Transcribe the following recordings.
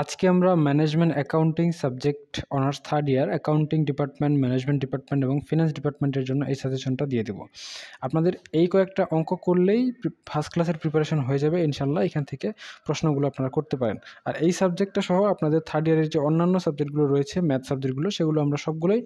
আজকে আমরা management accounting subject honours third year accounting department management department এবং finance ডিপার্টমেন্টের জন্য এই সাজেশনটা দিয়ে দেবো আপনাদের এই কয়েকটা অঙ্ক করলেই ফার্স্ট ক্লাসের প্রিপারেশন হয়ে যাবে ইনশাল্লাহ এখান থেকে প্রশ্নগুলো আপনারা করতে পারেন আর এই সাবজেক্টটা সহ আপনাদের থার্ড ইয়ারের যে অন্যান্য সাবজেক্টগুলো রয়েছে ম্যাথ সাবজেক্টগুলো সেগুলো আমরা সবগুলোই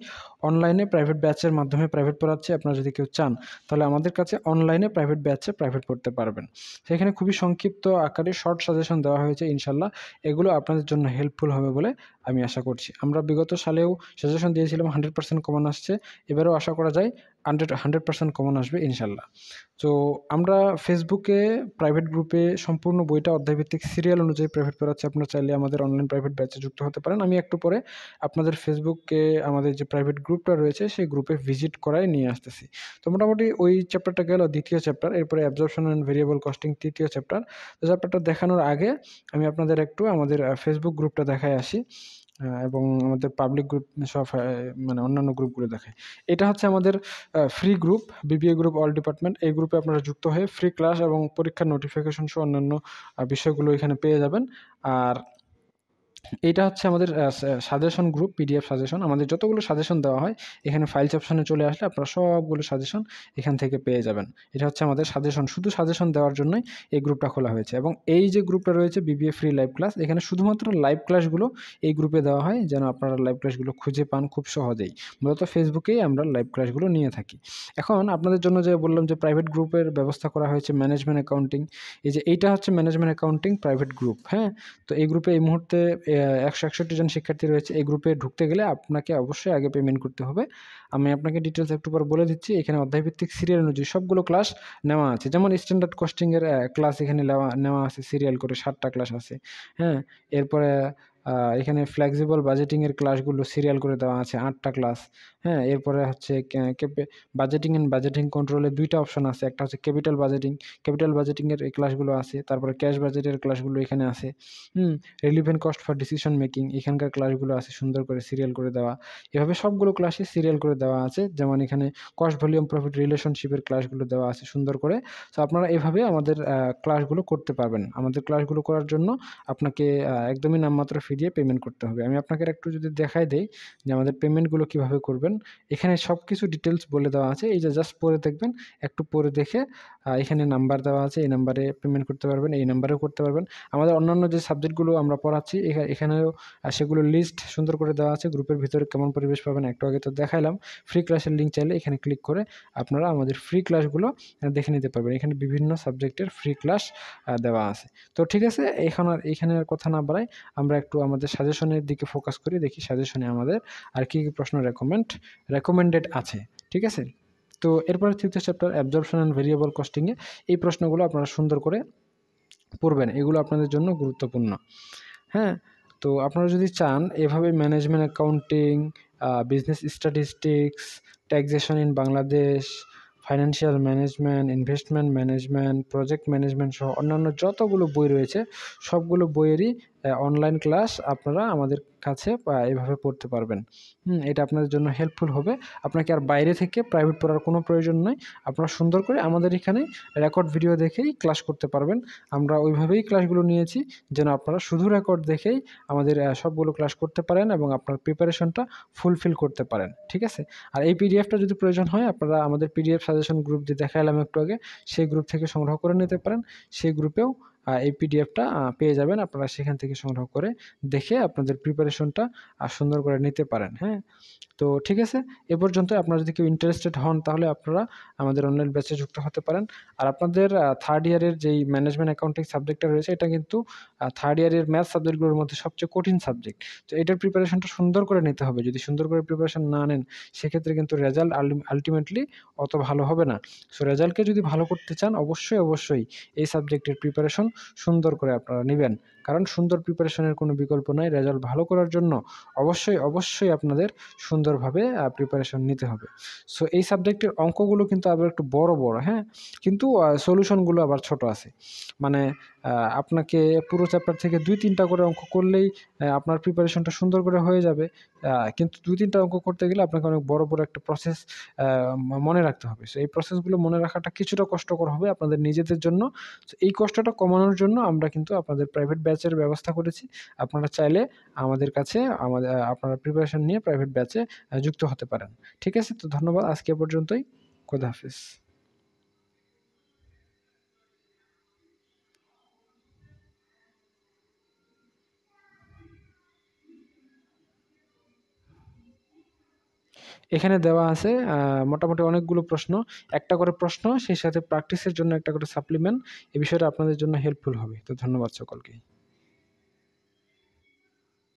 অনলাইনে প্রাইভেট ব্যাচের মাধ্যমে প্রাইভেট পড়াচ্ছি আপনারা যদি কেউ চান তাহলে আমাদের কাছে অনলাইনে প্রাইভেট ব্যাচে প্রাইভেট পড়তে পারবেন সেখানে খুবই সংক্ষিপ্ত আকারে শর্ট সাজেশন দেওয়া হয়েছে ইনশাল্লাহ এগুলো আপনাদের আপনাদের জন্য হেল্পফুল হবে বলে আমি আশা করছি আমরা বিগত সালেও সাজেশন দিয়েছিলাম হান্ড্রেড পার্সেন্ট কমন আসছে এবারেও আশা করা যায় হান্ড্রেড হান্ড্রেড পার্সেন্ট কমন আসবে ইনশাল্লাহ তো আমরা ফেসবুকে প্রাইভেট গ্রুপে সম্পূর্ণ বইটা অধ্যায়ভিত্তিক সিরিয়াল অনুযায়ী প্রাইভেট পড়াচ্ছি আপনারা চাইলে আমাদের অনলাইন প্রাইভেট ব্যাচে যুক্ত হতে পারেন আমি একটু পরে আপনাদের ফেসবুকে আমাদের যে প্রাইভেট গ্রুপটা রয়েছে সেই গ্রুপে ভিজিট করায় নিয়ে আসতেছি তো মোটামুটি ওই চ্যাপ্টারটা গেল দ্বিতীয় চ্যাপ্টার এরপরে অ্যাবজর্পশন অ্যান্ড ভেরিয়েবল কস্টিং তৃতীয় চ্যাপ্টার তো চ্যাপ্টারটা দেখানোর আগে আমি আপনাদের একটু আমাদের ফেসবুক গ্রুপটা দেখায় আসি হ্যাঁ, এবং আমাদের পাবলিক গ্রুপ সব মানে অন্যান্য গ্রুপগুলো দেখায় এটা হচ্ছে আমাদের free group BBA group all department এই গ্রুপে আপনারা যুক্ত হয়ে ফ্রি ক্লাস এবং পরীক্ষার নোটিফিকেশন সহ অন্যান্য বিষয়গুলো এখানে পেয়ে যাবেন আর এটা হচ্ছে আমাদের সাজেশন গ্রুপ পিডিএফ সাজেশন আমাদের যতগুলো সাজেশন দেওয়া হয় এখানে ফাইলস অপশনে চলে আসলে আপনারা সবগুলো সাজেশন এখান থেকে পেয়ে যাবেন এটা হচ্ছে আমাদের সাজেশন শুধু সাজেশন দেওয়ার জন্যই এই গ্রুপটা খোলা হয়েছে এবং এই যে গ্রুপটা রয়েছে বিবিএ ফ্রি লাইভ ক্লাস এখানে শুধুমাত্র লাইভ ক্লাসগুলো এই গ্রুপে দেওয়া হয় যেন আপনারা লাইভ ক্লাসগুলো খুঁজে পান খুব সহজেই মূলত ফেসবুকেই আমরা লাইভ ক্লাসগুলো নিয়ে থাকি এখন আপনাদের জন্য যে বললাম যে প্রাইভেট গ্রুপের ব্যবস্থা করা হয়েছে ম্যানেজমেন্ট অ্যাকাউন্টিং এই যে এইটা হচ্ছে ম্যানেজমেন্ট অ্যাকাউন্টিং প্রাইভেট গ্রুপ হ্যাঁ তো এই গ্রুপে এই মুহূর্তে একশো একষট্টি জন শিক্ষার্থী রয়েছে এই গ্রুপে ঢুকতে গেলে আপনাকে অবশ্যই আগে পেমেন্ট করতে হবে আমি আপনাকে ডিটেলস একটু পর বলে দিচ্ছি এখানে অধ্যায়ভিত্তিক সিরিয়াল অনুযায়ী সবগুলো ক্লাস নেওয়া আছে যেমন স্ট্যান্ডার্ড কস্টিংয়ের ক্লাস এখানে নেওয়া নেওয়া আছে সিরিয়াল করে ষাটটা ক্লাস আছে হ্যাঁ এরপরে এখানে ফ্লেক্সিবল বাজেটিংয়ের ক্লাসগুলো সিরিয়াল করে দেওয়া আছে আটটা ক্লাস হ্যাঁ এরপরে হচ্ছে বাজেটিং অ্যান্ড বাজেটিং কন্ট্রোলে দুইটা অপশন আছে একটা হচ্ছে ক্যাপিটাল বাজেটিং ক্যাপিটাল বাজেটিংয়ের এই ক্লাসগুলো আছে তারপরে ক্যাশ বাজেটের ক্লাসগুলো এখানে আছে hmm relevant cost for decision making এখানকার ক্লাসগুলো আছে সুন্দর করে সিরিয়াল করে দেওয়া এভাবে সবগুলো ক্লাসে সিরিয়াল করে দেওয়া আছে যেমন এখানে কস্ট ভলিউম প্রফিট রিলেশনশিপের ক্লাসগুলো দেওয়া আছে সুন্দর করে তো আপনারা এভাবে আমাদের ক্লাসগুলো করতে পারবেন আমাদের ক্লাসগুলো করার জন্য আপনাকে একদমই নামমাত্র ফি দিয়ে পেমেন্ট করতে হবে আমি আপনাকে একটু যদি দেখাই দেই যে আমাদের পেমেন্টগুলো কিভাবে করবেন এখানে সব কিছু ডিটেলস বলে দেওয়া আছে এই যে জাস্ট পরে দেখবেন একটু পরে দেখে এখানে নাম্বার দেওয়া আছে এই নাম্বারে পেমেন্ট করতে পারবেন এই নাম্বারেও করতে পারবেন আমাদের অন্যান্য যে সাবজেক্টগুলো আমরা পড়াচ্ছি এখানেও সেগুলো লিস্ট সুন্দর করে দেওয়া আছে গ্রুপের ভিতরে কেমন পরিবেশ পাবেন একটু আগে তো দেখাইলাম ফ্রি ক্লাসের লিঙ্ক চাইলে এখানে ক্লিক করে আপনারা আমাদের ফ্রি ক্লাসগুলো দেখে নিতে পারবেন এখানে বিভিন্ন সাবজেক্টের ফ্রি ক্লাস দেওয়া আছে তো ঠিক আছে এখন আর এখানে কথা না বাড়াই আমরা একটু একটু আমাদের সাজেশনের দিকে ফোকাস করি দেখি সাজেশনে আমাদের আর কী কী প্রশ্ন রেকমেন্ড রেকমেন্ডেড আছে ঠিক আছে তো এরপরে তৃতীয় চ্যাপ্টার অ্যাবজর্বশন অ্যান্ড ভেরিয়েবল কস্টিংয়ে এই প্রশ্নগুলো আপনারা সুন্দর করে পড়বেন এগুলো আপনাদের জন্য গুরুত্বপূর্ণ হ্যাঁ তো আপনারা যদি চান এভাবে management accounting business statistics taxation in Bangladesh financial management investment management project management সহ অন্যান্য যতগুলো বই রয়েছে সবগুলো বইয়েরই অনলাইন ক্লাস আপনারা আমাদের কাছে এভাবে পড়তে পারবেন এটা আপনাদের জন্য হেল্পফুল হবে আপনাকে আর বাইরে থেকে প্রাইভেট পড়ার কোনো প্রয়োজন নয় আপনারা সুন্দর করে আমাদের এখানে রেকর্ড ভিডিও দেখেই ক্লাস করতে পারবেন আমরা ওইভাবেই ক্লাসগুলো নিয়েছি যেন আপনারা শুধু রেকর্ড দেখেই আমাদের সবগুলো ক্লাস করতে পারেন এবং আপনার প্রিপারেশনটা ফুলফিল করতে পারেন ঠিক আছে আর এই পিডিএফটা যদি প্রয়োজন হয় আপনারা আমাদের পিডিএফ সাজেশন গ্রুপ যে দেখালাম একটু আগে সেই গ্রুপ থেকে সংগ্রহ করে নিতে পারেন সেই গ্রুপেও এই পিডিএফটা পেয়ে যাবেন আপনারা সেখান থেকে সংগ্রহ করে দেখে আপনাদের প্রিপারেশনটা সুন্দর করে নিতে পারেন হ্যাঁ তো ঠিক আছে এ পর্যন্ত আপনারা যদি কেউ ইন্টারেস্টেড হন তাহলে আপনারা আমাদের অনলাইন ব্যাচে যুক্ত হতে পারেন আর আপনাদের থার্ড ইয়ারের যেই ম্যানেজমেন্ট অ্যাকাউন্টিং সাবজেক্টটা রয়েছে এটা কিন্তু থার্ড ইয়ারের ম্যাথ সাবজেক্টগুলোর মধ্যে সবচেয়ে কঠিন সাবজেক্ট তো এটার প্রিপারেশনটা সুন্দর করে নিতে হবে যদি সুন্দর করে প্রিপারেশন না নেন সেক্ষেত্রে কিন্তু রেজাল্ট আলটিমেটলি অত ভালো হবে না সো রেজাল্টকে যদি ভালো করতে চান অবশ্যই অবশ্যই এই সাবজেক্টের প্রিপারেশন সুন্দর করে আপনারা নেবেন কারণ সুন্দর প্রিপারেশনের কোনো বিকল্প নাই রেজাল্ট ভালো করার জন্য অবশ্যই অবশ্যই আপনাদের সুন্দর সুন্দরভাবে প্রিপারেশন নিতে হবে সো এই সাবজেক্টের অঙ্কগুলো কিন্তু আবার একটু বড় বড় হ্যাঁ কিন্তু সলিউশনগুলো আবার ছোট আছে মানে আপনাকে পুরো চ্যাপ্টার থেকে দুই তিনটা করে অঙ্ক করলেই আপনার প্রিপারেশনটা সুন্দর করে হয়ে যাবে কিন্তু দুই তিনটা অঙ্ক করতে গেলে আপনাকে অনেক বড় বড় একটা প্রসেস মনে রাখতে হবে সো এই প্রসেসগুলো মনে রাখাটা কিছুটা কষ্টকর হবে আপনাদের নিজেদের জন্য এই কষ্টটা কমানোর জন্য আমরা কিন্তু আপনাদের প্রাইভেট ব্যাচের ব্যবস্থা করেছি আপনারা চাইলে আমাদের কাছে আমাদের আপনারা প্রিপারেশন নিয়ে প্রাইভেট ব্যাচে যুক্ত হতে পারেন ঠিক আছে তো ধন্যবাদ আজকে পর্যন্তই খোদা হাফিজ এখানে দেওয়া আছে মোটামুটি অনেকগুলো প্রশ্ন একটা করে প্রশ্ন সেই সাথে প্র্যাকটিসের জন্য একটা করে সাপ্লিমেন্ট এ বিষয়টা আপনাদের জন্য হেল্পফুল হবে তো ধন্যবাদ সকলকেই